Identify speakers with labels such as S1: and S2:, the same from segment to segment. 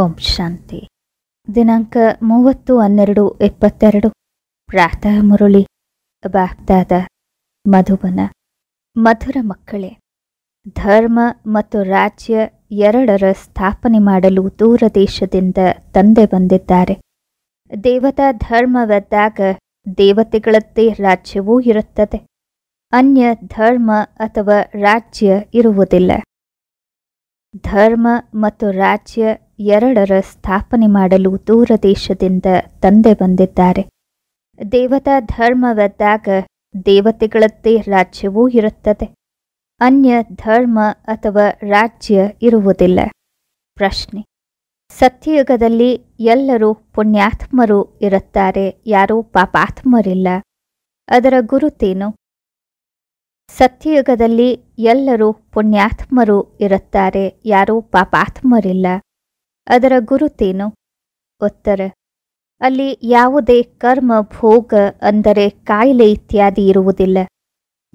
S1: ಓಂ ಶಾಂತಿ ದಿನಾಂಕ ಮೂವತ್ತು ಹನ್ನೆರಡು ಇಪ್ಪತ್ತೆರಡು ಪ್ರಾತಃ ಮುರುಳಿ ಬಾಗ್ದಾದ ಮಧುಬನ ಮಧುರ ಮಕ್ಕಳೇ ಧರ್ಮ ಮತ್ತು ರಾಜ್ಯ ಎರಡರ ಸ್ಥಾಪನೆ ಮಾಡಲು ದೂರ ದೇಶದಿಂದ ತಂದೆ ಬಂದಿದ್ದಾರೆ ದೇವತಾ ಧರ್ಮವೆದ್ದಾಗ ದೇವತೆಗಳದ್ದೇ ರಾಜ್ಯವೂ ಇರುತ್ತದೆ ಅನ್ಯ ಧರ್ಮ ಅಥವಾ ರಾಜ್ಯ ಇರುವುದಿಲ್ಲ ಧರ್ಮ ಮತ್ತು ರಾಜ್ಯ ಎರಡರ ಸ್ಥಾಪನೆ ಮಾಡಲು ದೂರ ದೇಶದಿಂದ ತಂದೆ ಬಂದಿದ್ದಾರೆ ದೇವತಾ ಧರ್ಮವದ್ದಾಗ ದೇವತೆಗಳದ್ದೇ ರಾಜ್ಯವೂ ಇರುತ್ತದೆ ಅನ್ಯ ಧರ್ಮ ಅಥವಾ ರಾಜ್ಯ ಇರುವುದಿಲ್ಲ ಪ್ರಶ್ನೆ ಸತ್ಯಯುಗದಲ್ಲಿ ಎಲ್ಲರೂ ಪುಣ್ಯಾತ್ಮರು ಇರುತ್ತಾರೆ ಯಾರೂ ಪಾಪಾತ್ಮರಿಲ್ಲ ಅದರ ಗುರುತೇನು ಸತ್ಯಯುಗದಲ್ಲಿ ಎಲ್ಲರೂ ಪುಣ್ಯಾತ್ಮರು ಇರುತ್ತಾರೆ ಯಾರೂ ಪಾಪಾತ್ಮರಿಲ್ಲ ಅದರ ಗುರುತೇನು ಉತ್ತರ ಅಲ್ಲಿ ಯಾವುದೇ ಕರ್ಮ ಭೋಗ ಅಂದರೆ ಕಾಯಿಲೆ ಇತ್ಯಾದಿ ಇರುವುದಿಲ್ಲ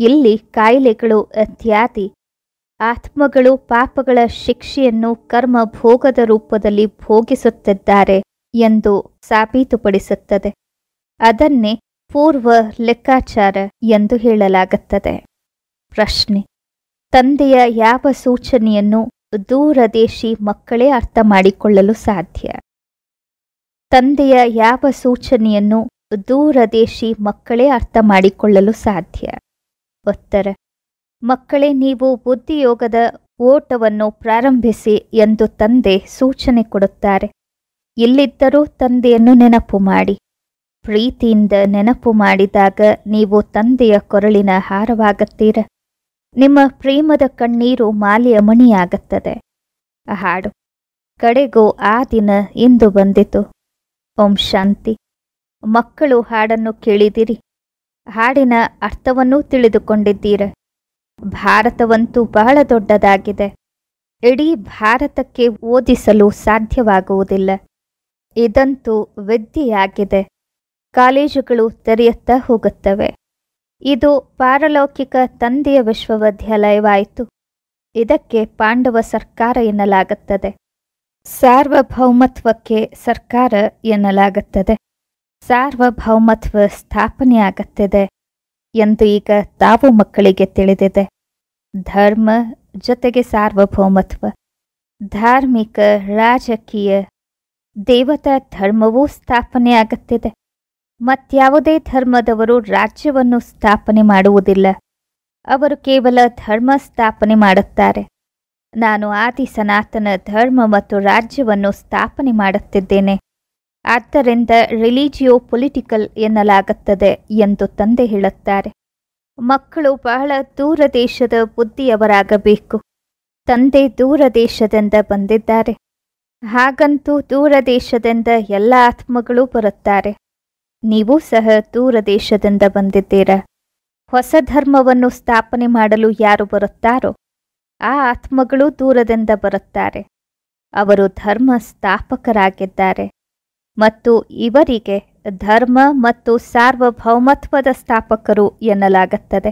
S1: ಇಲ್ಲಿ ಕಾಯಿಲೆಗಳು ಇತ್ಯಾದಿ ಆತ್ಮಗಳು ಪಾಪಗಳ ಶಿಕ್ಷೆಯನ್ನು ಕರ್ಮ ಭೋಗದ ರೂಪದಲ್ಲಿ ಭೋಗಿಸುತ್ತಿದ್ದಾರೆ ಎಂದು ಸಾಬೀತುಪಡಿಸುತ್ತದೆ ಅದನ್ನೇ ಪೂರ್ವ ಲೆಕ್ಕಾಚಾರ ಎಂದು ಹೇಳಲಾಗುತ್ತದೆ ಪ್ರಶ್ನೆ ತಂದೆಯ ಯಾವ ಸೂಚನೆಯನ್ನು ದೂರದೇಶಿ ಮಕ್ಕಳೇ ಅರ್ಥ ಮಾಡಿಕೊಳ್ಳಲು ಸಾಧ್ಯ ತಂದೆಯ ಯಾವ ಸೂಚನೆಯನ್ನು ದೂರದೇಶಿ ಮಕ್ಕಳೇ ಅರ್ಥ ಮಾಡಿಕೊಳ್ಳಲು ಸಾಧ್ಯ ಒತ್ತರ ಮಕ್ಕಳೇ ನೀವು ಬುದ್ಧಿಯೋಗದ ಓಟವನ್ನು ಪ್ರಾರಂಭಿಸಿ ಎಂದು ತಂದೆ ಸೂಚನೆ ಕೊಡುತ್ತಾರೆ ಎಲ್ಲಿದ್ದರೂ ತಂದೆಯನ್ನು ನೆನಪು ಮಾಡಿ ಪ್ರೀತಿಯಿಂದ ನೆನಪು ಮಾಡಿದಾಗ ನೀವು ತಂದೆಯ ಕೊರಳಿನ ಹಾರವಾಗತ್ತೀರ ನಿಮ್ಮ ಪ್ರೇಮದ ಕಣ್ಣೀರು ಮಾಲೆಯ ಮಣಿಯಾಗುತ್ತದೆ ಹಾಡು ಕಡೆಗೂ ಆ ದಿನ ಇಂದು ಬಂದಿತು ಓಂ ಶಾಂತಿ ಮಕ್ಕಳು ಹಾಡನ್ನು ಕೇಳಿದಿರಿ ಹಾಡಿನ ಅರ್ಥವನ್ನೂ ತಿಳಿದುಕೊಂಡಿದ್ದೀರ ಭಾರತವಂತೂ ಬಹಳ ದೊಡ್ಡದಾಗಿದೆ ಇಡೀ ಭಾರತಕ್ಕೆ ಓದಿಸಲು ಸಾಧ್ಯವಾಗುವುದಿಲ್ಲ ಇದಂತೂ ವಿದ್ಯೆಯಾಗಿದೆ ಕಾಲೇಜುಗಳು ತೆರೆಯುತ್ತಾ ಹೋಗುತ್ತವೆ ಇದು ಪಾರಲೌಕಿಕ ತಂದೆಯ ವಿಶ್ವವಿದ್ಯಾಲಯವಾಯಿತು ಇದಕ್ಕೆ ಪಾಂಡವ ಸರ್ಕಾರ ಎನ್ನಲಾಗುತ್ತದೆ ಸಾರ್ವಭೌಮತ್ವಕ್ಕೆ ಸರ್ಕಾರ ಎನ್ನಲಾಗುತ್ತದೆ ಸಾರ್ವಭೌಮತ್ವ ಸ್ಥಾಪನೆ ಆಗುತ್ತಿದೆ ಎಂದು ಈಗ ತಾವು ಮಕ್ಕಳಿಗೆ ತಿಳಿದಿದೆ ಧರ್ಮ ಜೊತೆಗೆ ಸಾರ್ವಭೌಮತ್ವ ಧಾರ್ಮಿಕ ರಾಜಕೀಯ ದೇವತಾ ಧರ್ಮವೂ ಸ್ಥಾಪನೆ ಆಗುತ್ತಿದೆ ಮತ್ಯಾವುದೇ ಧರ್ಮದವರು ರಾಜ್ಯವನ್ನು ಸ್ಥಾಪನೆ ಮಾಡುವುದಿಲ್ಲ ಅವರು ಕೇವಲ ಧರ್ಮ ಸ್ಥಾಪನೆ ಮಾಡುತ್ತಾರೆ ನಾನು ಆದಿ ಸನಾತನ ಧರ್ಮ ಮತ್ತು ರಾಜ್ಯವನ್ನು ಸ್ಥಾಪನೆ ಮಾಡುತ್ತಿದ್ದೇನೆ ಆದ್ದರಿಂದ ರಿಲಿಜಿಯೋ ಪೊಲಿಟಿಕಲ್ ಎನ್ನಲಾಗುತ್ತದೆ ಎಂದು ತಂದೆ ಹೇಳುತ್ತಾರೆ ಮಕ್ಕಳು ಬಹಳ ದೂರ ದೇಶದ ಬುದ್ಧಿಯವರಾಗಬೇಕು ತಂದೆ ದೂರ ದೇಶದಿಂದ ಬಂದಿದ್ದಾರೆ ಹಾಗಂತೂ ದೂರ ದೇಶದಿಂದ ಎಲ್ಲ ಆತ್ಮಗಳು ಬರುತ್ತಾರೆ ನೀವು ಸಹ ದೂರ ದೇಶದಿಂದ ಬಂದಿದ್ದೀರಾ ಹೊಸ ಧರ್ಮವನ್ನು ಸ್ಥಾಪನೆ ಮಾಡಲು ಯಾರು ಬರುತ್ತಾರೋ ಆ ಆತ್ಮಗಳು ದೂರದಿಂದ ಬರುತ್ತಾರೆ ಅವರು ಧರ್ಮ ಸ್ಥಾಪಕರಾಗಿದ್ದಾರೆ ಮತ್ತು ಇವರಿಗೆ ಧರ್ಮ ಮತ್ತು ಸಾರ್ವಭೌಮತ್ವದ ಸ್ಥಾಪಕರು ಎನ್ನಲಾಗುತ್ತದೆ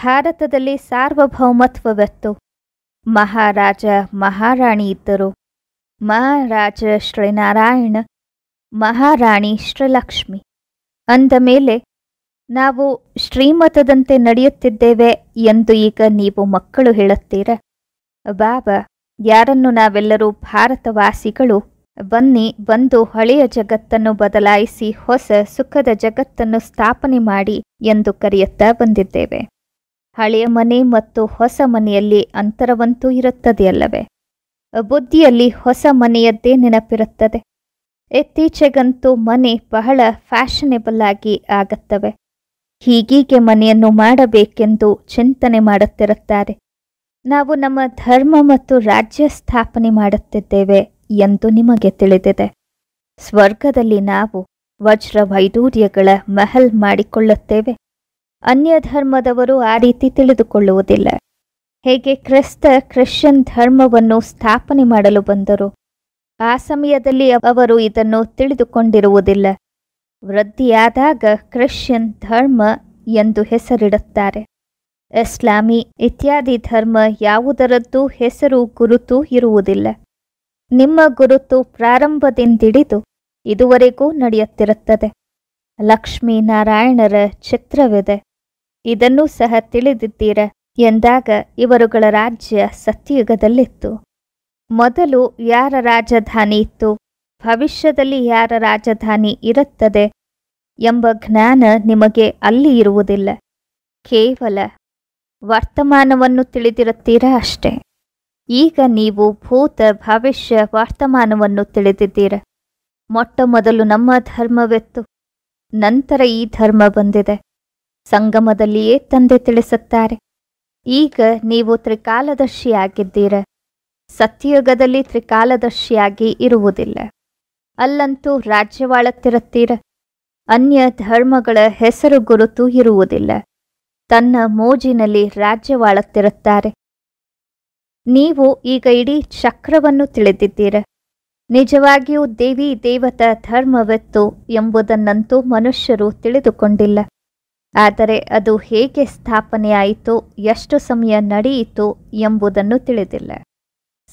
S1: ಭಾರತದಲ್ಲಿ ಸಾರ್ವಭೌಮತ್ವವೆತ್ತು ಮಹಾರಾಜ ಮಹಾರಾಣಿ ಇದ್ದರು ಮಹಾರಾಜ ಶ್ರೀನಾರಾಯಣ ಮಹಾರಾಣಿ ಶ್ರೀಲಕ್ಷ್ಮಿ ಅಂದ ಮೇಲೆ ನಾವು ಶ್ರೀಮತದಂತೆ ನಡೆಯುತ್ತಿದ್ದೇವೆ ಎಂದು ಈಗ ನೀವು ಮಕ್ಕಳು ಹೇಳುತ್ತೀರ ಬಾಬಾ ಯಾರನ್ನು ನಾವೆಲ್ಲರೂ ಭಾರತವಾಸಿಗಳು ಬನ್ನಿ ಬಂದು ಹಳೆಯ ಜಗತ್ತನ್ನು ಬದಲಾಯಿಸಿ ಹೊಸ ಸುಖದ ಜಗತ್ತನ್ನು ಸ್ಥಾಪನೆ ಮಾಡಿ ಎಂದು ಕರೆಯುತ್ತಾ ಬಂದಿದ್ದೇವೆ ಹಳೆಯ ಮನೆ ಮತ್ತು ಹೊಸ ಮನೆಯಲ್ಲಿ ಅಂತರವಂತೂ ಇರುತ್ತದೆಯಲ್ಲವೇ ಬುದ್ಧಿಯಲ್ಲಿ ಹೊಸ ಮನೆಯದ್ದೇ ನೆನಪಿರುತ್ತದೆ ಇತ್ತೀಚೆಗಂತೂ ಮನೆ ಬಹಳ ಫ್ಯಾಷನೇಬಲ್ ಆಗಿ ಆಗತ್ತವೆ ಹೀಗೀಗೆ ಮನೆಯನ್ನು ಮಾಡಬೇಕೆಂದು ಚಿಂತನೆ ಮಾಡುತ್ತಿರುತ್ತಾರೆ ನಾವು ನಮ್ಮ ಧರ್ಮ ಮತ್ತು ರಾಜ್ಯ ಸ್ಥಾಪನೆ ಮಾಡುತ್ತಿದ್ದೇವೆ ಎಂದು ನಿಮಗೆ ತಿಳಿದಿದೆ ಸ್ವರ್ಗದಲ್ಲಿ ನಾವು ವಜ್ರ ವೈಡೂರ್ಯಗಳ ಮಹಲ್ ಮಾಡಿಕೊಳ್ಳುತ್ತೇವೆ ಅನ್ಯ ಧರ್ಮದವರು ಆ ರೀತಿ ತಿಳಿದುಕೊಳ್ಳುವುದಿಲ್ಲ ಹೇಗೆ ಕ್ರಿಸ್ತ ಕ್ರಿಶ್ಚಿಯನ್ ಧರ್ಮವನ್ನು ಸ್ಥಾಪನೆ ಮಾಡಲು ಬಂದರು ಆ ಸಮಯದಲ್ಲಿ ಅವರು ಇದನ್ನು ತಿಳಿದುಕೊಂಡಿರುವುದಿಲ್ಲ ವೃದ್ಧಿಯಾದಾಗ ಕ್ರಿಶ್ಚಿಯನ್ ಧರ್ಮ ಎಂದು ಹೆಸರಿಡುತ್ತಾರೆ ಇಸ್ಲಾಮಿ ಇತ್ಯಾದಿ ಧರ್ಮ ಯಾವುದರದ್ದು ಹೆಸರು ಗುರುತು ಇರುವುದಿಲ್ಲ ನಿಮ್ಮ ಗುರುತು ಪ್ರಾರಂಭದಿಂದಿಡಿದು ಇದುವರೆಗೂ ನಡೆಯುತ್ತಿರುತ್ತದೆ ಲಕ್ಷ್ಮೀನಾರಾಯಣರ ಚಿತ್ರವಿದೆ ಇದನ್ನೂ ಸಹ ತಿಳಿದಿದ್ದೀರ ಎಂದಾಗ ಇವರುಗಳ ರಾಜ್ಯ ಸತ್ಯಯುಗದಲ್ಲಿತ್ತು ಮೊದಲು ಯಾರ ರಾಜಧಾನಿ ಇತ್ತು ಭವಿಷ್ಯದಲ್ಲಿ ಯಾರ ರಾಜಧಾನಿ ಇರುತ್ತದೆ ಎಂಬ ಜ್ಞಾನ ನಿಮಗೆ ಅಲ್ಲಿ ಇರುವುದಿಲ್ಲ ಕೇವಲ ವರ್ತಮಾನವನ್ನು ತಿಳಿದಿರುತ್ತೀರಾ ಅಷ್ಟೇ ಈಗ ನೀವು ಭೂತ ಭವಿಷ್ಯ ವರ್ತಮಾನವನ್ನು ತಿಳಿದಿದ್ದೀರ ಮೊಟ್ಟ ಮೊದಲು ನಮ್ಮ ಧರ್ಮವೆತ್ತು ನಂತರ ಈ ಧರ್ಮ ಬಂದಿದೆ ಸಂಗಮದಲ್ಲಿಯೇ ತಂದೆ ತಿಳಿಸುತ್ತಾರೆ ಈಗ ನೀವು ತ್ರಿಕಾಲದರ್ಶಿಯಾಗಿದ್ದೀರಾ ಸತ್ಯಯುಗದಲ್ಲಿ ತ್ರಿಕಾಲದರ್ಶಿಯಾಗಿ ಇರುವುದಿಲ್ಲ ಅಲ್ಲಂತೂ ರಾಜ್ಯವಾಳತ್ತಿರುತ್ತೀರ ಅನ್ಯ ಧರ್ಮಗಳ ಹೆಸರು ಗುರುತು ಇರುವುದಿಲ್ಲ ತನ್ನ ಮೋಜಿನಲ್ಲಿ ರಾಜ್ಯವಾಳತ್ತಿರುತ್ತಾರೆ ನೀವು ಈಗ ಇಡೀ ಚಕ್ರವನ್ನು ತಿಳಿದಿದ್ದೀರ ನಿಜವಾಗಿಯೂ ದೇವಿ ದೇವತ ಧರ್ಮವೆತ್ತು ಎಂಬುದನ್ನಂತೂ ಮನುಷ್ಯರು ತಿಳಿದುಕೊಂಡಿಲ್ಲ ಆದರೆ ಅದು ಹೇಗೆ ಸ್ಥಾಪನೆಯಾಯಿತು ಎಷ್ಟು ಸಮಯ ನಡೆಯಿತು ಎಂಬುದನ್ನು ತಿಳಿದಿಲ್ಲ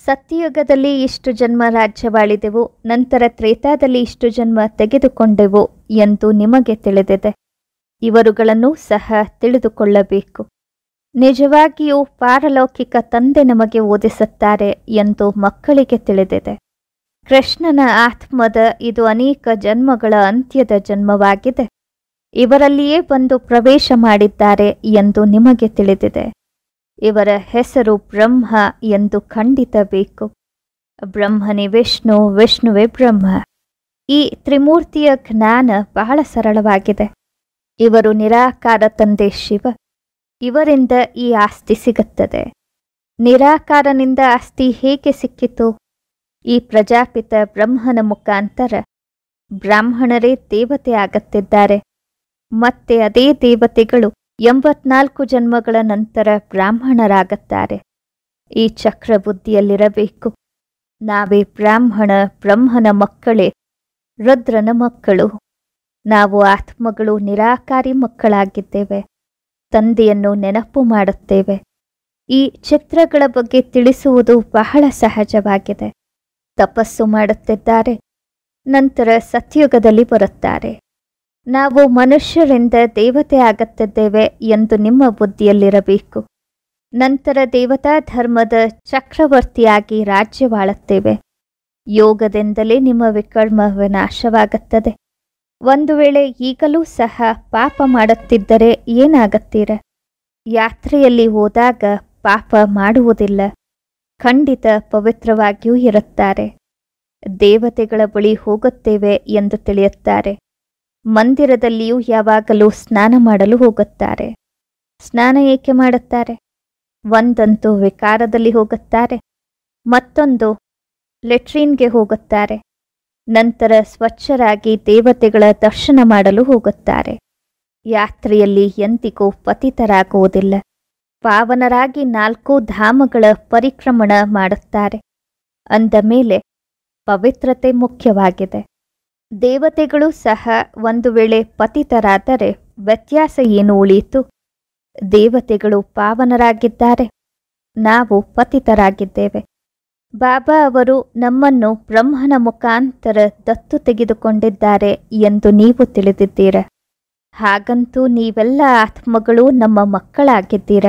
S1: ಸತ್ಯಯುಗದಲ್ಲಿ ಇಷ್ಟು ಜನ್ಮ ರಾಜ್ಯವಾಳಿದೆವು ನಂತರ ತ್ರೇತಾದಲ್ಲಿ ಇಷ್ಟು ಜನ್ಮ ತೆಗೆದುಕೊಂಡೆವು ಎಂದು ನಿಮಗೆ ತಿಳಿದಿದೆ ಇವರುಗಳನ್ನು ಸಹ ತಿಳಿದುಕೊಳ್ಳಬೇಕು ನಿಜವಾಗಿಯೂ ಪಾರಲೌಕಿಕ ತಂದೆ ನಮಗೆ ಓದಿಸುತ್ತಾರೆ ಎಂದು ಮಕ್ಕಳಿಗೆ ತಿಳಿದಿದೆ ಕೃಷ್ಣನ ಆತ್ಮದ ಇದು ಅನೇಕ ಜನ್ಮಗಳ ಅಂತ್ಯದ ಜನ್ಮವಾಗಿದೆ ಇವರಲ್ಲಿಯೇ ಬಂದು ಪ್ರವೇಶ ಮಾಡಿದ್ದಾರೆ ಎಂದು ನಿಮಗೆ ತಿಳಿದಿದೆ ಇವರ ಹೆಸರು ಬ್ರಹ್ಮ ಎಂದು ಖಂಡಿತ ಬೇಕು ಬ್ರಹ್ಮನೇ ವಿಷ್ಣು ವಿಷ್ಣುವೇ ಬ್ರಹ್ಮ ಈ ತ್ರಿಮೂರ್ತಿಯ ಜ್ಞಾನ ಬಹಳ ಸರಳವಾಗಿದೆ ಇವರು ನಿರಾಕಾರ ತಂದೆ ಶಿವ ಇವರಿಂದ ಈ ಆಸ್ತಿ ಸಿಗುತ್ತದೆ ನಿರಾಕಾರನಿಂದ ಆಸ್ತಿ ಹೇಗೆ ಸಿಕ್ಕಿತು ಈ ಪ್ರಜಾಪಿತ ಬ್ರಹ್ಮನ ಮುಖಾಂತರ ಬ್ರಾಹ್ಮಣರೇ ದೇವತೆ ಆಗುತ್ತಿದ್ದಾರೆ ಮತ್ತೆ ಅದೇ ದೇವತೆಗಳು ಎಂಬತ್ನಾಲ್ಕು ಜನ್ಮಗಳ ನಂತರ ಬ್ರಾಹ್ಮಣರಾಗುತ್ತಾರೆ ಈ ಚಕ್ರ ಬುದ್ಧಿಯಲ್ಲಿರಬೇಕು ನಾವೇ ಬ್ರಾಹ್ಮಣ ಬ್ರಹ್ಮನ ಮಕ್ಕಳೇ ರುದ್ರನ ಮಕ್ಕಳು ನಾವು ಆತ್ಮಗಳು ನಿರಾಕಾರಿ ಮಕ್ಕಳಾಗಿದ್ದೇವೆ ತಂದೆಯನ್ನು ನೆನಪು ಮಾಡುತ್ತೇವೆ ಈ ಚಿತ್ರಗಳ ಬಗ್ಗೆ ತಿಳಿಸುವುದು ಬಹಳ ಸಹಜವಾಗಿದೆ ತಪಸ್ಸು ಮಾಡುತ್ತಿದ್ದಾರೆ ನಂತರ ಸತ್ಯುಗದಲ್ಲಿ ಬರುತ್ತಾರೆ ನಾವು ಮನುಷ್ಯರಿಂದ ದೇವತೆ ಆಗುತ್ತಿದ್ದೇವೆ ಎಂದು ನಿಮ್ಮ ಬುದ್ಧಿಯಲ್ಲಿರಬೇಕು ನಂತರ ದೇವತಾ ಧರ್ಮದ ಚಕ್ರವರ್ತಿಯಾಗಿ ರಾಜ್ಯವಾಳುತ್ತೇವೆ ಯೋಗದಿಂದಲೇ ನಿಮ್ಮ ವಿಕರ್ಮ ವಿನಾಶವಾಗುತ್ತದೆ ಒಂದು ವೇಳೆ ಈಗಲೂ ಸಹ ಪಾಪ ಮಾಡುತ್ತಿದ್ದರೆ ಏನಾಗುತ್ತೀರ ಯಾತ್ರೆಯಲ್ಲಿ ಹೋದಾಗ ಪಾಪ ಮಾಡುವುದಿಲ್ಲ ಖಂಡಿತ ಪವಿತ್ರವಾಗಿಯೂ ಇರುತ್ತಾರೆ ದೇವತೆಗಳ ಬಳಿ ಹೋಗುತ್ತೇವೆ ಎಂದು ತಿಳಿಯುತ್ತಾರೆ ಮಂದಿರದಲ್ಲಿಯೂ ಯಾವಾಗಲೂ ಸ್ನಾನ ಮಾಡಲು ಹೋಗುತ್ತಾರೆ ಸ್ನಾನ ಏಕೆ ಮಾಡುತ್ತಾರೆ ಒಂದಂತೂ ವಿಕಾರದಲ್ಲಿ ಹೋಗುತ್ತಾರೆ ಮತ್ತೊಂದು ಲೆಟ್ರಿನ್ಗೆ ಹೋಗುತ್ತಾರೆ ನಂತರ ಸ್ವಚ್ಛರಾಗಿ ದೇವತೆಗಳ ದರ್ಶನ ಮಾಡಲು ಹೋಗುತ್ತಾರೆ ಯಾತ್ರೆಯಲ್ಲಿ ಎಂದಿಗೂ ಪತಿತರಾಗುವುದಿಲ್ಲ ಪಾವನರಾಗಿ ನಾಲ್ಕು ಧಾಮಗಳ ಪರಿಕ್ರಮಣ ಮಾಡುತ್ತಾರೆ ಅಂದ ಮೇಲೆ ಪವಿತ್ರತೆ ಮುಖ್ಯವಾಗಿದೆ ದೇವತೆಗಳು ಸಹ ಒಂದು ವೇಳೆ ಪತಿತರಾದರೆ ವ್ಯತ್ಯಾಸ ಏನು ಉಳಿಯಿತು ದೇವತೆಗಳು ಪಾವನರಾಗಿದ್ದಾರೆ ನಾವು ಪತಿತರಾಗಿದ್ದೇವೆ ಬಾಬಾ ಅವರು ನಮ್ಮನ್ನು ಬ್ರಹ್ಮನ ಮುಖಾಂತರ ದತ್ತು ತೆಗೆದುಕೊಂಡಿದ್ದಾರೆ ಎಂದು ನೀವು ತಿಳಿದಿದ್ದೀರ ಹಾಗಂತೂ ನೀವೆಲ್ಲ ಆತ್ಮಗಳು ನಮ್ಮ ಮಕ್ಕಳಾಗಿದ್ದೀರ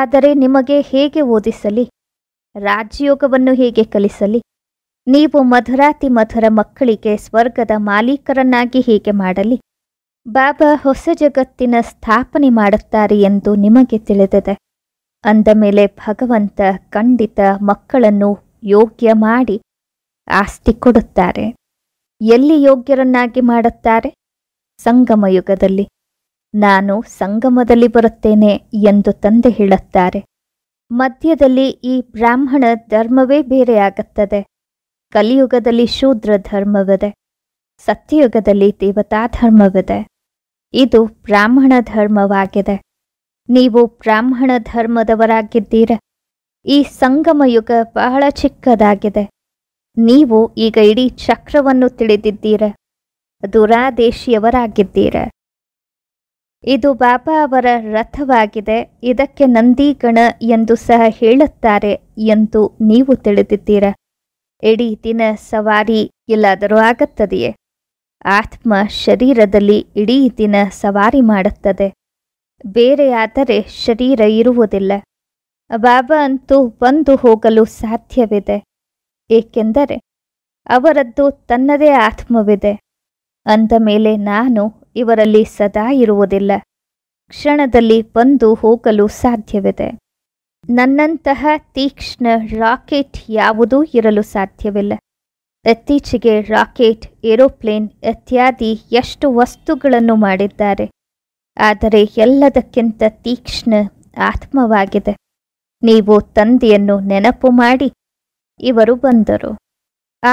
S1: ಆದರೆ ನಿಮಗೆ ಹೇಗೆ ಓದಿಸಲಿ ರಾಜಯೋಗವನ್ನು ಹೇಗೆ ಕಲಿಸಲಿ ನೀವು ಮಧುರಾತಿ ಮಧುರ ಮಕ್ಕಳಿಗೆ ಸ್ವರ್ಗದ ಮಾಲೀಕರನ್ನಾಗಿ ಹೀಗೆ ಮಾಡಲಿ ಬಾಬಾ ಹೊಸ ಜಗತ್ತಿನ ಸ್ಥಾಪನೆ ಮಾಡುತ್ತಾರೆ ಎಂದು ನಿಮಗೆ ತಿಳಿದಿದೆ ಅಂದ ಮೇಲೆ ಭಗವಂತ ಖಂಡಿತ ಮಕ್ಕಳನ್ನು ಯೋಗ್ಯ ಮಾಡಿ ಆಸ್ತಿ ಕೊಡುತ್ತಾರೆ ಎಲ್ಲಿ ಯೋಗ್ಯರನ್ನಾಗಿ ಮಾಡುತ್ತಾರೆ ಸಂಗಮ ಯುಗದಲ್ಲಿ ನಾನು ಸಂಗಮದಲ್ಲಿ ಬರುತ್ತೇನೆ ಎಂದು ತಂದೆ ಹೇಳುತ್ತಾರೆ ಮಧ್ಯದಲ್ಲಿ ಈ ಬ್ರಾಹ್ಮಣ ಧರ್ಮವೇ ಬೇರೆಯಾಗುತ್ತದೆ ಕಲಿಯುಗದಲ್ಲಿ ಶೂದ್ರ ಧರ್ಮವಿದೆ ಸತ್ಯಯುಗದಲ್ಲಿ ದೇವತಾ ಧರ್ಮವಿದೆ ಇದು ಬ್ರಾಹ್ಮಣ ಧರ್ಮವಾಗಿದೆ ನೀವು ಬ್ರಾಹ್ಮಣ ಧರ್ಮದವರಾಗಿದ್ದೀರ ಈ ಸಂಗಮ ಯುಗ ಬಹಳ ಚಿಕ್ಕದಾಗಿದೆ ನೀವು ಈಗ ಇಡೀ ಚಕ್ರವನ್ನು ತಿಳಿದಿದ್ದೀರ ದುರಾದೇಶಿಯವರಾಗಿದ್ದೀರ ಇದು ಬಾಬಾ ಅವರ ರಥವಾಗಿದೆ ಇದಕ್ಕೆ ನಂದಿಗಣ ಎಂದು ಸಹ ಹೇಳುತ್ತಾರೆ ಎಂದು ನೀವು ತಿಳಿದಿದ್ದೀರ ಇಡೀ ದಿನ ಸವಾರಿ ಎಲ್ಲಾದರೂ ಆಗುತ್ತದೆಯೇ ಆತ್ಮ ಶರೀರದಲ್ಲಿ ಇಡೀ ದಿನ ಸವಾರಿ ಮಾಡುತ್ತದೆ ಬೇರೆಯಾದರೆ ಶರೀರ ಇರುವುದಿಲ್ಲ ಬಾಬಾ ಅಂತೂ ಬಂದು ಹೋಗಲು ಸಾಧ್ಯವಿದೆ ಏಕೆಂದರೆ ಅವರದ್ದು ತನ್ನದೇ ಆತ್ಮವಿದೆ ಅಂದ ಮೇಲೆ ನಾನು ಇವರಲ್ಲಿ ಸದಾ ಇರುವುದಿಲ್ಲ ಕ್ಷಣದಲ್ಲಿ ಬಂದು ಹೋಗಲು ಸಾಧ್ಯವಿದೆ ನನ್ನಂತಹ ತೀಕ್ಷ್ಣ ರಾಕೆಟ್ ಯಾವುದೂ ಇರಲು ಸಾಧ್ಯವಿಲ್ಲ ಇತ್ತೀಚೆಗೆ ರಾಕೆಟ್ ಏರೋಪ್ಲೇನ್ ಇತ್ಯಾದಿ ಎಷ್ಟು ವಸ್ತುಗಳನ್ನು ಮಾಡಿದ್ದಾರೆ ಆದರೆ ಎಲ್ಲದಕ್ಕಿಂತ ತೀಕ್ಷ್ಣ ಆತ್ಮವಾಗಿದೆ ನೀವು ತಂದೆಯನ್ನು ನೆನಪು ಮಾಡಿ ಇವರು ಬಂದರು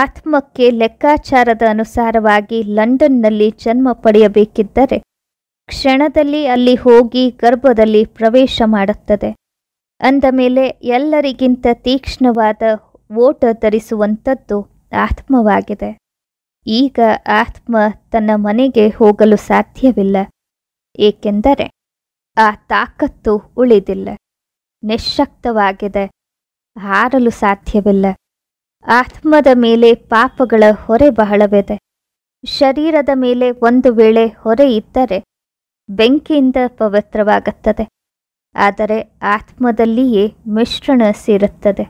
S1: ಆತ್ಮಕ್ಕೆ ಲೆಕ್ಕಾಚಾರದ ಅನುಸಾರವಾಗಿ ಲಂಡನ್ನಲ್ಲಿ ಜನ್ಮ ಪಡೆಯಬೇಕಿದ್ದರೆ ಕ್ಷಣದಲ್ಲಿ ಅಲ್ಲಿ ಹೋಗಿ ಗರ್ಭದಲ್ಲಿ ಪ್ರವೇಶ ಮಾಡುತ್ತದೆ ಅಂದ ಮೇಲೆ ಎಲ್ಲರಿಗಿಂತ ತೀಕ್ಷ್ಣವಾದ ಓಟ ಧರಿಸುವಂಥದ್ದು ಆತ್ಮವಾಗಿದೆ ಈಗ ಆತ್ಮ ತನ್ನ ಮನೆಗೆ ಹೋಗಲು ಸಾಧ್ಯವಿಲ್ಲ ಏಕೆಂದರೆ ಆ ತಾಕತ್ತು ಉಳಿದಿಲ್ಲ ನಿಶಕ್ತವಾಗಿದೆ ಹಾರಲು ಸಾಧ್ಯವಿಲ್ಲ ಆತ್ಮದ ಮೇಲೆ ಪಾಪಗಳ ಹೊರೆ ಬಹಳವಿದೆ ಶರೀರದ ಮೇಲೆ ಒಂದು ವೇಳೆ ಹೊರೆ ಇದ್ದರೆ ಬೆಂಕಿಯಿಂದ ಪವಿತ್ರವಾಗುತ್ತದೆ ಆದರೆ ಆತ್ಮದಲ್ಲಿಯೇ ಮಿಶ್ರಣ ಸೇರುತ್ತದೆ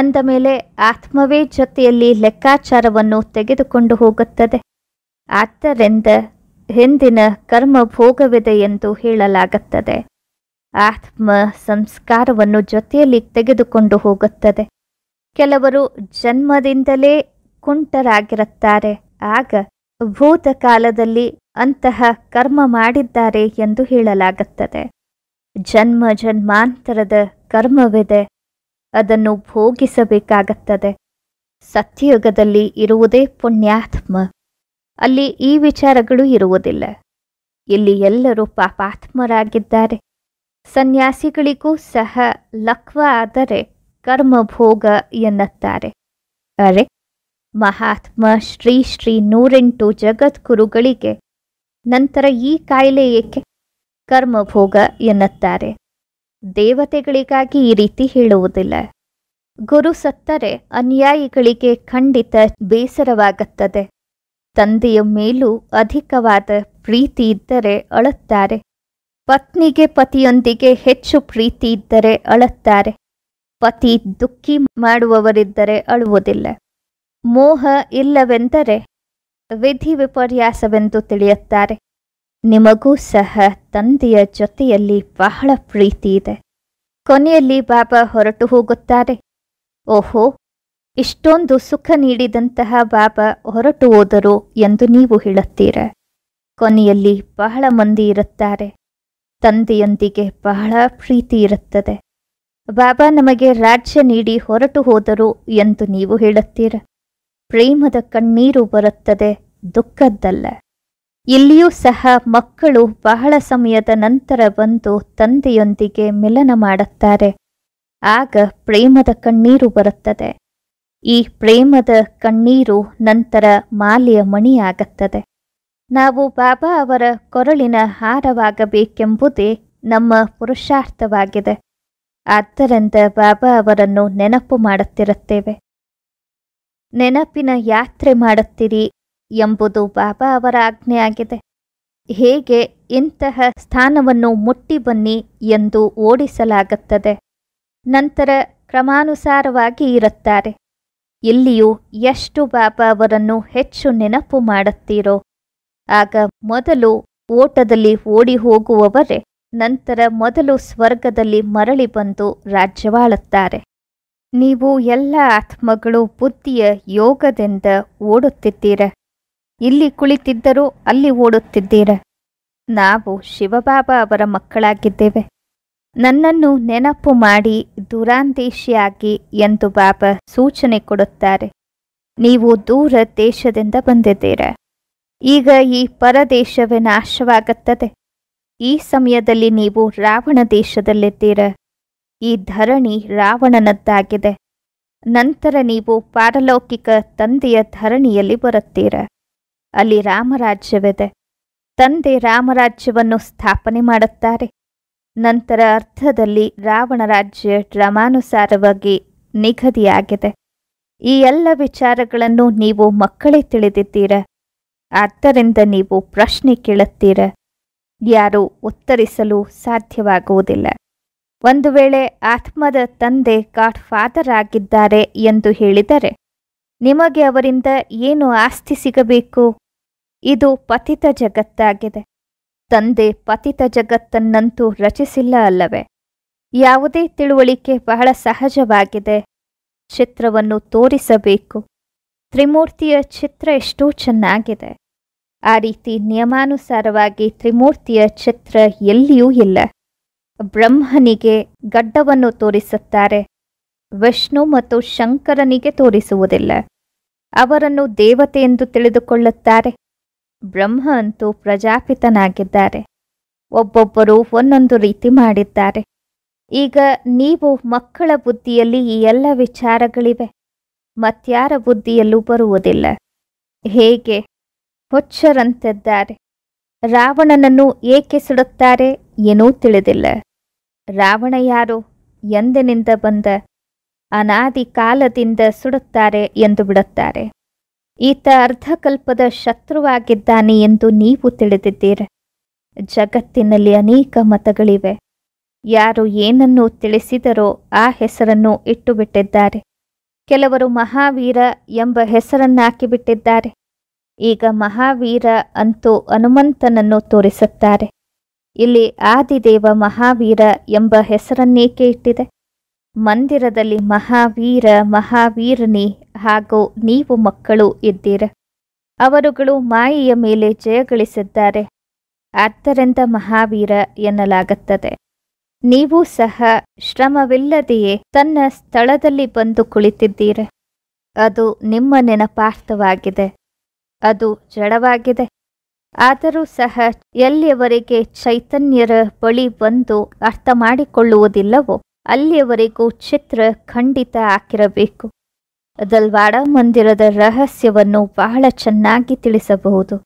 S1: ಅಂದ ಮೇಲೆ ಆತ್ಮವೇ ಜೊತೆಯಲ್ಲಿ ಲೆಕ್ಕಾಚಾರವನ್ನು ತೆಗೆದುಕೊಂಡು ಹೋಗುತ್ತದೆ ಆದ್ದರಿಂದ ಹಿಂದಿನ ಕರ್ಮ ಭೋಗವಿದೆ ಎಂದು ಹೇಳಲಾಗುತ್ತದೆ ಆತ್ಮ ಸಂಸ್ಕಾರವನ್ನು ಜೊತೆಯಲ್ಲಿ ತೆಗೆದುಕೊಂಡು ಹೋಗುತ್ತದೆ ಕೆಲವರು ಜನ್ಮದಿಂದಲೇ ಕುಂಟರಾಗಿರುತ್ತಾರೆ ಆಗ ಭೂತಕಾಲದಲ್ಲಿ ಅಂತಹ ಕರ್ಮ ಮಾಡಿದ್ದಾರೆ ಎಂದು ಹೇಳಲಾಗುತ್ತದೆ ಜನ್ಮ ಜನ್ಮಾಂತರದ ಕರ್ಮವಿದೆ ಅದನ್ನು ಭೋಗಿಸಬೇಕಾಗುತ್ತದೆ ಸತ್ಯಯುಗದಲ್ಲಿ ಇರುವುದೇ ಪುಣ್ಯಾತ್ಮ ಅಲ್ಲಿ ಈ ವಿಚಾರಗಳು ಇರುವುದಿಲ್ಲ ಇಲ್ಲಿ ಎಲ್ಲರೂ ಪಾಪಾತ್ಮರಾಗಿದ್ದಾರೆ ಸನ್ಯಾಸಿಗಳಿಗೂ ಸಹ ಲಕ್ವ ಆದರೆ ಕರ್ಮಭೋಗ ಎನ್ನುತ್ತಾರೆ ಅರೆ ಮಹಾತ್ಮ ಶ್ರೀ ಶ್ರೀ ನೂರೆಂಟು ಜಗದ್ಗುರುಗಳಿಗೆ ನಂತರ ಈ ಕಾಯಿಲೆ ಏಕೆ ಕರ್ಮಭೋಗ ಎನ್ನುತ್ತಾರೆ ದೇವತೆಗಳಿಗಾಗಿ ಈ ರೀತಿ ಹೇಳುವುದಿಲ್ಲ ಗುರು ಸತ್ತರೆ ಅನ್ಯಾಯಿಗಳಿಗೆ ಖಂಡಿತ ಬೇಸರವಾಗುತ್ತದೆ ತಂದೆಯ ಮೇಲೂ ಅಧಿಕವಾದ ಪ್ರೀತಿ ಇದ್ದರೆ ಅಳುತ್ತಾರೆ ಪತ್ನಿಗೆ ಪತಿಯೊಂದಿಗೆ ಹೆಚ್ಚು ಪ್ರೀತಿ ಇದ್ದರೆ ಅಳುತ್ತಾರೆ ಪತಿ ದುಃಖಿ ಮಾಡುವವರಿದ್ದರೆ ಅಳುವುದಿಲ್ಲ ಮೋಹ ಇಲ್ಲವೆಂದರೆ ವಿಧಿ ವಿಪರ್ಯಾಸವೆಂದು ತಿಳಿಯುತ್ತಾರೆ ನಿಮಗೂ ಸಹ ತಂದೆಯ ಜೊತೆಯಲ್ಲಿ ಬಹಳ ಪ್ರೀತಿ ಇದೆ ಕೊನೆಯಲ್ಲಿ ಬಾಬಾ ಹೊರಟು ಹೋಗುತ್ತಾರೆ ಓಹೋ ಇಷ್ಟೊಂದು ಸುಖ ನೀಡಿದಂತಹ ಬಾಬಾ ಹೊರಟು ಹೋದರು ಎಂದು ನೀವು ಹೇಳುತ್ತೀರ ಕೊನೆಯಲ್ಲಿ ಬಹಳ ಮಂದಿ ಇರುತ್ತಾರೆ ತಂದೆಯೊಂದಿಗೆ ಬಹಳ ಪ್ರೀತಿ ಇರುತ್ತದೆ ಬಾಬಾ ನಮಗೆ ರಾಜ್ಯ ನೀಡಿ ಹೊರಟು ಹೋದರು ಎಂದು ನೀವು ಹೇಳುತ್ತೀರ ಪ್ರೇಮದ ಕಣ್ಣೀರು ಬರುತ್ತದೆ ದುಃಖದ್ದಲ್ಲ ಇಲ್ಲಿಯೂ ಸಹ ಮಕ್ಕಳು ಬಹಳ ಸಮಯದ ನಂತರ ಬಂದು ತಂದೆಯೊಂದಿಗೆ ಮಿಲನ ಮಾಡುತ್ತಾರೆ ಆಗ ಪ್ರೇಮದ ಕಣ್ಣೀರು ಬರುತ್ತದೆ ಈ ಪ್ರೇಮದ ಕಣ್ಣೀರು ನಂತರ ಮಾಲೆಯ ಮಣಿಯಾಗುತ್ತದೆ ನಾವು ಬಾಬಾ ಅವರ ಕೊರಳಿನ ಹಾರವಾಗಬೇಕೆಂಬುದೇ ನಮ್ಮ ಪುರುಷಾರ್ಥವಾಗಿದೆ ಆದ್ದರಿಂದ ಬಾಬಾ ಅವರನ್ನು ನೆನಪು ಮಾಡುತ್ತಿರುತ್ತೇವೆ ನೆನಪಿನ ಯಾತ್ರೆ ಮಾಡುತ್ತೀರಿ ಎಂಬುದು ಬಾಬಾ ಅವರ ಆಜ್ಞೆಯಾಗಿದೆ ಹೇಗೆ ಇಂತಹ ಸ್ಥಾನವನ್ನು ಮುಟ್ಟಿ ಬನ್ನಿ ಎಂದು ಓಡಿಸಲಾಗುತ್ತದೆ ನಂತರ ಕ್ರಮಾನುಸಾರವಾಗಿ ಇರುತ್ತಾರೆ ಇಲ್ಲಿಯೂ ಎಷ್ಟು ಬಾಬಾ ಅವರನ್ನು ಹೆಚ್ಚು ನೆನಪು ಮಾಡುತ್ತೀರೋ ಆಗ ಮೊದಲು ಓಟದಲ್ಲಿ ಓಡಿ ಹೋಗುವವರೇ ನಂತರ ಮೊದಲು ಸ್ವರ್ಗದಲ್ಲಿ ಮರಳಿ ಬಂದು ರಾಜ್ಯವಾಳುತ್ತಾರೆ ನೀವು ಎಲ್ಲ ಆತ್ಮಗಳು ಬುದ್ಧಿಯ ಯೋಗದಿಂದ ಓಡುತ್ತಿದ್ದೀರ ಇಲ್ಲಿ ಕುಳಿತಿದ್ದರೂ ಅಲ್ಲಿ ಓಡುತ್ತಿದ್ದೀರ ನಾವು ಶಿವಬಾಬಾ ಅವರ ಮಕ್ಕಳಾಗಿದ್ದೇವೆ ನನ್ನನ್ನು ನೆನಪು ಮಾಡಿ ದುರಾಂದೇಶಿಯಾಗಿ ಎಂದು ಬಾಬಾ ಸೂಚನೆ ಕೊಡುತ್ತಾರೆ ನೀವು ದೂರ ದೇಶದಿಂದ ಬಂದಿದ್ದೀರ ಈಗ ಈ ಪರದೇಶವೇ ನಾಶವಾಗುತ್ತದೆ ಈ ಸಮಯದಲ್ಲಿ ನೀವು ರಾವಣ ದೇಶದಲ್ಲಿದ್ದೀರ ಈ ಧರಣಿ ರಾವಣನದ್ದಾಗಿದೆ ನಂತರ ನೀವು ಪಾರಲೌಕಿಕ ತಂದೆಯ ಧರಣಿಯಲ್ಲಿ ಬರುತ್ತೀರ ಅಲ್ಲಿ ರಾಮರಾಜ್ಯವಿದೆ ತಂದೆ ರಾಮರಾಜ್ಯವನ್ನು ಸ್ಥಾಪನೆ ಮಾಡುತ್ತಾರೆ ನಂತರ ಅರ್ಥದಲ್ಲಿ ರಾವಣ ರಾಜ್ಯ ಕ್ರಮಾನುಸಾರವಾಗಿ ನಿಗದಿಯಾಗಿದೆ ಈ ಎಲ್ಲ ವಿಚಾರಗಳನ್ನು ನೀವು ಮಕ್ಕಳೇ ತಿಳಿದಿದ್ದೀರ ಆದ್ದರಿಂದ ನೀವು ಪ್ರಶ್ನೆ ಕೇಳುತ್ತೀರ ಯಾರೂ ಉತ್ತರಿಸಲು ಸಾಧ್ಯವಾಗುವುದಿಲ್ಲ ಒಂದು ವೇಳೆ ಆತ್ಮದ ತಂದೆ ಗಾಡ್ ಫಾದರ್ ಆಗಿದ್ದಾರೆ ಎಂದು ಹೇಳಿದರೆ ನಿಮಗೆ ಅವರಿಂದ ಏನು ಆಸ್ತಿ ಸಿಗಬೇಕು ಇದು ಪತಿತ ಜಗತ್ತಾಗಿದೆ ತಂದೆ ಪತಿತ ಜಗತ್ತನ್ನಂತೂ ರಚಿಸಿಲ್ಲ ಅಲ್ಲವೇ ಯಾವುದೇ ತಿಳುವಳಿಕೆ ಬಹಳ ಸಹಜವಾಗಿದೆ ಚಿತ್ರವನ್ನು ತೋರಿಸಬೇಕು ತ್ರಿಮೂರ್ತಿಯ ಚಿತ್ರ ಎಷ್ಟೋ ಚೆನ್ನಾಗಿದೆ ಆ ರೀತಿ ನಿಯಮಾನುಸಾರವಾಗಿ ತ್ರಿಮೂರ್ತಿಯ ಚಿತ್ರ ಎಲ್ಲಿಯೂ ಇಲ್ಲ ಬ್ರಹ್ಮನಿಗೆ ಗಡ್ಡವನ್ನು ತೋರಿಸುತ್ತಾರೆ ವಿಷ್ಣು ಮತ್ತು ಶಂಕರನಿಗೆ ತೋರಿಸುವುದಿಲ್ಲ ಅವರನ್ನು ದೇವತೆ ಎಂದು ತಿಳಿದುಕೊಳ್ಳುತ್ತಾರೆ ಬ್ರಹ್ಮ ಅಂತೂ ಪ್ರಜಾಪಿತನಾಗಿದ್ದಾರೆ ಒಬ್ಬೊಬ್ಬರು ಒಂದೊಂದು ರೀತಿ ಮಾಡಿದ್ದಾರೆ ಈಗ ನೀವು ಮಕ್ಕಳ ಬುದ್ಧಿಯಲ್ಲಿ ಈ ಎಲ್ಲ ವಿಚಾರಗಳಿವೆ ಮತ್ಯಾರ ಬುದ್ಧಿಯಲ್ಲೂ ಬರುವುದಿಲ್ಲ ಹೇಗೆ ಹುಚ್ಚರಂತಿದ್ದಾರೆ ರಾವಣನನ್ನು ಏಕೆ ಸುಡುತ್ತಾರೆ ಏನೂ ತಿಳಿದಿಲ್ಲ ರಾವಣ ಯಾರು ಎಂದಿನಿಂದ ಬಂದ ಅನಾದಿ ಕಾಲದಿಂದ ಸುಡುತ್ತಾರೆ ಎಂದು ಬಿಡುತ್ತಾರೆ ಈತ ಅರ್ಧಕಲ್ಪದ ಶತ್ರುವಾಗಿದ್ದಾನೆ ಎಂದು ನೀವು ತಿಳಿದಿದ್ದೀರ ಜಗತ್ತಿನಲ್ಲಿ ಅನೇಕ ಮತಗಳಿವೆ ಯಾರು ಏನನ್ನು ತಿಳಿಸಿದರೋ ಆ ಹೆಸರನ್ನು ಇಟ್ಟುಬಿಟ್ಟಿದ್ದಾರೆ ಕೆಲವರು ಮಹಾವೀರ ಎಂಬ ಹೆಸರನ್ನಾಕಿಬಿಟ್ಟಿದ್ದಾರೆ ಈಗ ಮಹಾವೀರ ಅಂತೂ ಹನುಮಂತನನ್ನು ತೋರಿಸುತ್ತಾರೆ ಇಲ್ಲಿ ಆದಿದೇವ ಮಹಾವೀರ ಎಂಬ ಹೆಸರನ್ನೇಕೆ ಇಟ್ಟಿದೆ ಮಂದಿರದಲ್ಲಿ ಮಹಾವೀರ ಮಹಾವೀರನಿ ಹಾಗೂ ನೀವು ಮಕ್ಕಳು ಇದ್ದೀರ ಅವರುಗಳು ಮಾಯೆಯ ಮೇಲೆ ಜಯಗಳಿಸಿದ್ದಾರೆ ಆದ್ದರಿಂದ ಮಹಾವೀರ ಎನ್ನಲಾಗುತ್ತದೆ ನೀವು ಸಹ ಶ್ರಮವಿಲ್ಲದೆಯೇ ತನ್ನ ಸ್ಥಳದಲ್ಲಿ ಬಂದು ಕುಳಿತಿದ್ದೀರ ಅದು ನಿಮ್ಮ ನೆನಪಾರ್ಥವಾಗಿದೆ ಅದು ಜಡವಾಗಿದೆ ಆದರೂ ಸಹ ಎಲ್ಲಿಯವರೆಗೆ ಚೈತನ್ಯರ ಬಳಿ ಬಂದು ಅರ್ಥ ಮಾಡಿಕೊಳ್ಳುವುದಿಲ್ಲವೋ ಅಲ್ಲಿಯವರೆಗೂ ಚಿತ್ರ ಖಂಡಿತ ಹಾಕಿರಬೇಕು ದಲ್ವಾಡ ಮಂದಿರದ ರಹಸ್ಯವನ್ನು ಬಹಳ ಚೆನ್ನಾಗಿ ತಿಳಿಸಬಹುದು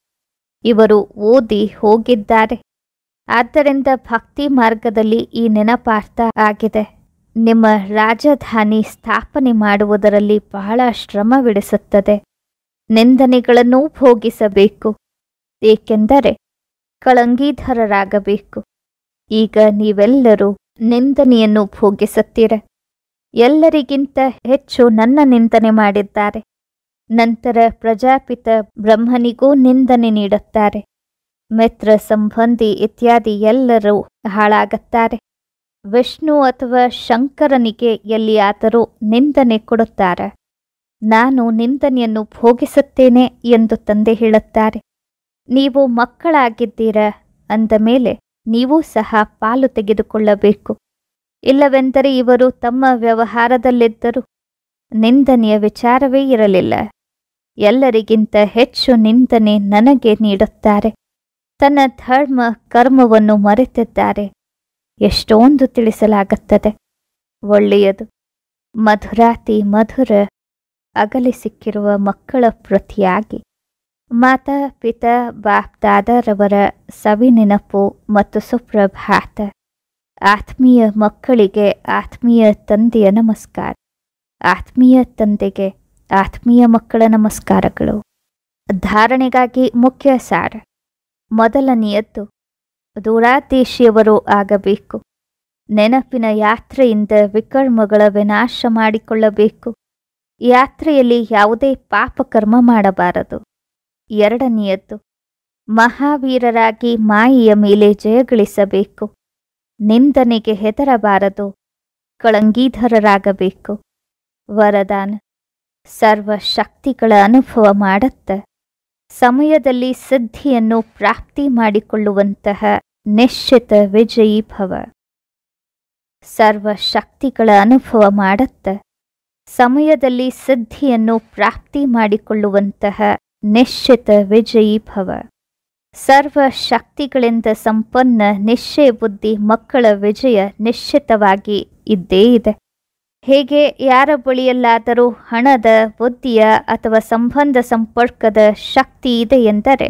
S1: ಇವರು ಓದಿ ಹೋಗಿದ್ದಾರೆ ಆದ್ದರಿಂದ ಭಕ್ತಿ ಮಾರ್ಗದಲ್ಲಿ ಈ ನೆನಪಾರ್ಥ ಆಗಿದೆ ನಿಮ್ಮ ರಾಜಧಾನಿ ಸ್ಥಾಪನೆ ಮಾಡುವುದರಲ್ಲಿ ಬಹಳ ಶ್ರಮವಿಡಿಸುತ್ತದೆ ನಿಂದನೆಗಳನ್ನು ಭೋಗಿಸಬೇಕು ಏಕೆಂದರೆ ಕಳಂಗೀಧರರಾಗಬೇಕು ಈಗ ನೀವೆಲ್ಲರೂ ನಿಂದನೆಯನ್ನು ಭೋಗಿಸುತ್ತೀರ ಎಲ್ಲರಿಗಿಂತ ಹೆಚ್ಚು ನನ್ನ ನಿಂದನೆ ಮಾಡಿದ್ದಾರೆ ನಂತರ ಪ್ರಜಾಪಿತ ಬ್ರಹ್ಮನಿಗೂ ನಿಂದನೆ ನೀಡುತ್ತಾರೆ ಮಿತ್ರ ಸಂಬಂಧಿ ಇತ್ಯಾದಿ ಎಲ್ಲರೂ ಹಾಳಾಗುತ್ತಾರೆ ವಿಷ್ಣು ಅಥವಾ ಶಂಕರನಿಗೆ ಎಲ್ಲಿಯಾದರೂ ನಿಂದನೆ ಕೊಡುತ್ತಾರೆ ನಾನು ನಿಂದನೆಯನ್ನು ಭೋಗಿಸುತ್ತೇನೆ ಎಂದು ತಂದೆ ಹೇಳುತ್ತಾರೆ ನೀವು ಮಕ್ಕಳಾಗಿದ್ದೀರ ಅಂದ ಮೇಲೆ ನೀವು ಸಹ ಪಾಲು ತೆಗೆದುಕೊಳ್ಳಬೇಕು ಇಲ್ಲವೆಂದರೆ ಇವರು ತಮ್ಮ ವ್ಯವಹಾರದಲ್ಲಿದ್ದರೂ ನಿಂದನೆಯ ವಿಚಾರವೇ ಇರಲಿಲ್ಲ ಎಲ್ಲರಿಗಿಂತ ಹೆಚ್ಚು ನಿಂದನೆ ನನಗೆ ನೀಡುತ್ತಾರೆ ತನ್ನ ಧರ್ಮ ಕರ್ಮವನ್ನು ಮರೆತಿದ್ದಾರೆ ಎಷ್ಟೊಂದು ತಿಳಿಸಲಾಗುತ್ತದೆ ಒಳ್ಳೆಯದು ಮಧುರಾತಿ ಮಧುರ ಅಗಲಿ ಸಿಕ್ಕಿರುವ ಮಕ್ಕಳ ಪ್ರತಿಯಾಗಿ ಮಾತ ಪಿತ ಬಾಪ್ ದಾದಾರವರ ಸವಿ ನೆನಪು ಮತ್ತು ಸುಪ್ರಭಾತ ಆತ್ಮೀಯ ಮಕ್ಕಳಿಗೆ ಆತ್ಮೀಯ ತಂದೆಯ ನಮಸ್ಕಾರ ಆತ್ಮೀಯ ತಂದೆಗೆ ಆತ್ಮೀಯ ಮಕ್ಕಳ ನಮಸ್ಕಾರಗಳು ಧಾರಣೆಗಾಗಿ ಮುಖ್ಯ ಸಾರ ಮೊದಲನೆಯದ್ದು ದೂರಾದೇಶಿಯವರು ಆಗಬೇಕು ನೆನಪಿನ ಯಾತ್ರೆಯಿಂದ ವಿಕರ್ಮಗಳ ವಿನಾಶ ಮಾಡಿಕೊಳ್ಳಬೇಕು ಯಾತ್ರೆಯಲ್ಲಿ ಯಾವುದೇ ಪಾಪಕರ್ಮ ಮಾಡಬಾರದು ಎರಡನೆಯದ್ದು ಮಹಾವೀರರಾಗಿ ಮಾಯಿಯ ಮೇಲೆ ಜಯಗಳಿಸಬೇಕು ನಿಂದನೆಗೆ ಹೆದರಬಾರದು ಕಳಂಗೀಧರರಾಗಬೇಕು ವರದಾನ ಶಕ್ತಿಗಳ ಅನುಭವ ಮಾಡತ್ತ ಸಮಯದಲ್ಲಿ ಸಿದ್ಧಿಯನ್ನು ಪ್ರಾಪ್ತಿ ಮಾಡಿಕೊಳ್ಳುವಂತಹ ನಿಶ್ಚಿತ ವಿಜಯಿ ಭವ ಶಕ್ತಿಗಳ ಅನುಭವ ಮಾಡತ್ತ ಸಮಯದಲ್ಲಿ ಸಿದ್ಧಿಯನ್ನು ಪ್ರಾಪ್ತಿ ಮಾಡಿಕೊಳ್ಳುವಂತಹ ನಿಶ್ಚಿತ ವಿಜಯಿ ಭವ ಸರ್ವ ಶಕ್ತಿಗಳಿಂದ ಸಂಪನ್ನ ನಿಶ್ಚಯ ಬುದ್ಧಿ ಮಕ್ಕಳ ವಿಜಯ ನಿಶ್ಚಿತವಾಗಿ ಇದ್ದೇ ಇದೆ ಹೇಗೆ ಯಾರ ಬಳಿಯಲ್ಲಾದರೂ ಹಣದ ಬುದ್ಧಿಯ ಅಥವಾ ಸಂಬಂಧ ಸಂಪರ್ಕದ ಶಕ್ತಿ ಇದೆ ಎಂದರೆ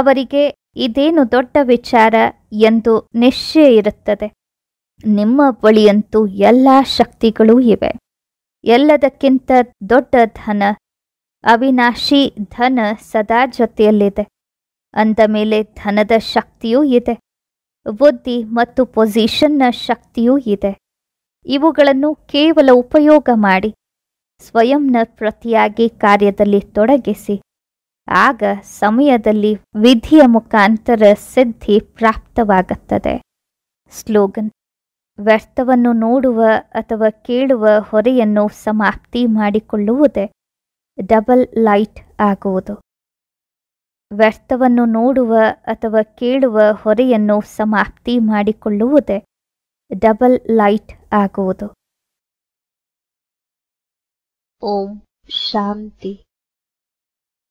S1: ಅವರಿಗೆ ಇದೇನು ದೊಡ್ಡ ವಿಚಾರ ಎಂದು ನಿಶ್ಚಯ ಇರುತ್ತದೆ ನಿಮ್ಮ ಬಳಿಯಂತೂ ಎಲ್ಲ ಶಕ್ತಿಗಳೂ ಇವೆ ಎಲ್ಲದಕ್ಕಿಂತ ದೊಡ್ಡ ಧನ ಅವಿನಾಶಿ ಧನ ಸದಾ ಜೊತೆಯಲ್ಲಿದೆ ಅಂದ ಮೇಲೆ ಧನದ ಶಕ್ತಿಯೂ ಇದೆ ಬುದ್ಧಿ ಮತ್ತು ಪೊಸಿಷನ್ನ ಶಕ್ತಿಯೂ ಇದೆ ಇವುಗಳನ್ನು ಕೇವಲ ಉಪಯೋಗ ಮಾಡಿ ಸ್ವಯಂನ ಪ್ರತಿಯಾಗಿ ಕಾರ್ಯದಲ್ಲಿ ತೊಡಗಿಸಿ ಆಗ ಸಮಯದಲ್ಲಿ ವಿಧಿಯ ಮುಖಾಂತರ ಸಿದ್ಧಿ ಪ್ರಾಪ್ತವಾಗುತ್ತದೆ ಸ್ಲೋಗನ್ ವ್ಯರ್ಥವನ್ನು ನೋಡುವ ಅಥವಾ ಕೇಳುವ ಹೊರೆಯನ್ನು ಸಮಾಪ್ತಿ ಮಾಡಿಕೊಳ್ಳುವುದೇ ಡಬಲ್ ಲೈಟ್ ಆಗುವುದು ವ್ಯರ್ಥವನ್ನು ನೋಡುವ ಅಥವಾ ಕೇಳುವ ಹೊರೆಯನ್ನು ಸಮಾಪ್ತಿ ಮಾಡಿಕೊಳ್ಳುವುದೇ ಡಬಲ್ ಲೈಟ್ ಆಗುವುದು ಓಂ ಶಾಂತಿ